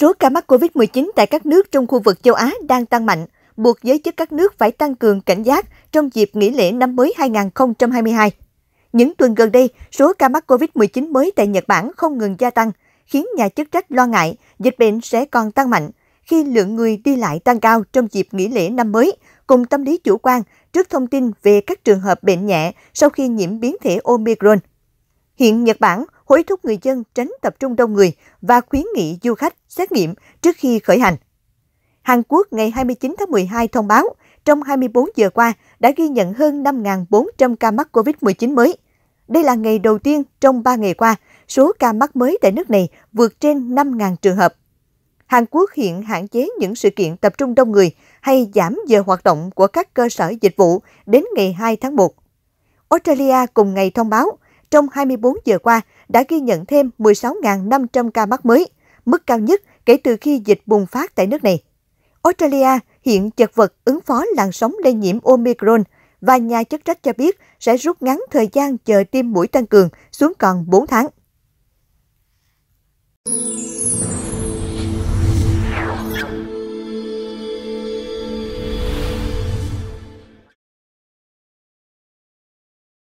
Số ca mắc COVID-19 tại các nước trong khu vực châu Á đang tăng mạnh, buộc giới chức các nước phải tăng cường cảnh giác trong dịp nghỉ lễ năm mới 2022. Những tuần gần đây, số ca mắc COVID-19 mới tại Nhật Bản không ngừng gia tăng, khiến nhà chức trách lo ngại dịch bệnh sẽ còn tăng mạnh khi lượng người đi lại tăng cao trong dịp nghỉ lễ năm mới, cùng tâm lý chủ quan trước thông tin về các trường hợp bệnh nhẹ sau khi nhiễm biến thể Omicron. Hiện Nhật Bản hối thúc người dân tránh tập trung đông người và khuyến nghị du khách xét nghiệm trước khi khởi hành. Hàn Quốc ngày 29 tháng 12 thông báo, trong 24 giờ qua đã ghi nhận hơn 5.400 ca mắc COVID-19 mới. Đây là ngày đầu tiên trong 3 ngày qua, số ca mắc mới tại nước này vượt trên 5.000 trường hợp. Hàn Quốc hiện hạn chế những sự kiện tập trung đông người hay giảm giờ hoạt động của các cơ sở dịch vụ đến ngày 2 tháng 1. Australia cùng ngày thông báo trong 24 giờ qua đã ghi nhận thêm 16.500 ca mắc mới, mức cao nhất kể từ khi dịch bùng phát tại nước này. Australia hiện chật vật ứng phó làn sóng lây nhiễm Omicron và nhà chức trách cho biết sẽ rút ngắn thời gian chờ tiêm mũi tăng cường xuống còn 4 tháng.